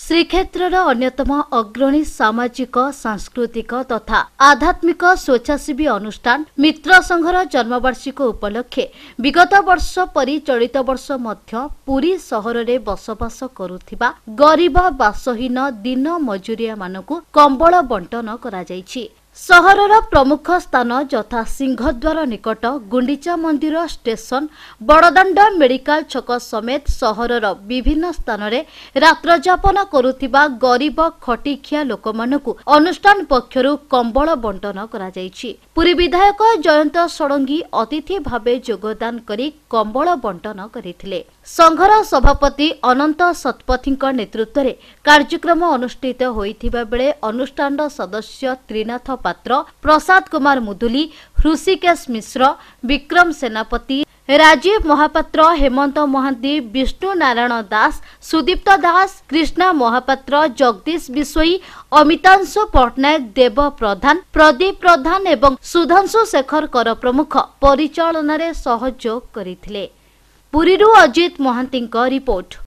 ଶ୍ରୀକ୍ଷେତ୍ରର ଅନ୍ୟତମ ଅଗ୍ରଣୀ ସାମାଜିକ ସାଂସ୍କୃତିକ ତଥା ଆଧ୍ୟାତ୍ମିକ ସ୍ୱେଚ୍ଛାସେବୀ ଅନୁଷ୍ଠାନ ମିତ୍ର ସଂଘର ଜନ୍ମବାର୍ଷିକ ଉପଲକ୍ଷେ ବିଗତ ବର୍ଷ ପରି ଚଳିତ ବର୍ଷ ମଧ୍ୟ ପୁରୀ ସହରରେ ବସବାସ କରୁଥିବା ଗରିବ ବାସହୀନ ଦିନ ମଜୁରିଆମାନଙ୍କୁ କମ୍ବଳ ବଣ୍ଟନ କରାଯାଇଛି ସହରର ପ୍ରମୁଖ ସ୍ଥାନ ଯଥା ସିଂହଦ୍ୱାର ନିକଟ ଗୁଣ୍ଡିଚା ମନ୍ଦିର ଷ୍ଟେସନ ବଡ଼ଦାଣ୍ଡ ମେଡିକାଲ ଛକ ସମେତ ସହରର ବିଭିନ୍ନ ସ୍ଥାନରେ ରାତ୍ରଯାପନ କରୁଥିବା ଗରିବ ଖଟିଖିଆ ଲୋକମାନଙ୍କୁ ଅନୁଷ୍ଠାନ ପକ୍ଷରୁ କମ୍ବଳ ବଣ୍ଟନ କରାଯାଇଛି ପୁରୀ ବିଧାୟକ ଜୟନ୍ତ ଷଡ଼ଙ୍ଗୀ ଅତିଥି ଭାବେ ଯୋଗଦାନ କରି କମ୍ବଳ ବଣ୍ଟନ କରିଥିଲେ ସଂଘର ସଭାପତି ଅନନ୍ତ ଶତପଥୀଙ୍କ ନେତୃତ୍ୱରେ କାର୍ଯ୍ୟକ୍ରମ ଅନୁଷ୍ଠିତ ହୋଇଥିବା ବେଳେ ଅନୁଷ୍ଠାନର ସଦସ୍ୟ ତ୍ରିନାଥ प्रसाद कुमार मुदुली विक्रम सेनापति, राजीव महापत्र हेमन्त महान्त विष्णु नारायण दास सुदीप्त दास क्रिष्णा महापत्र जगदीश विशोइ अमितांशु पट्टनायक देव प्रधान प्रदीप प्रधान सुधांशु शेखर कर प्रमुख परिचालन सहयोग गरि अजित महान्त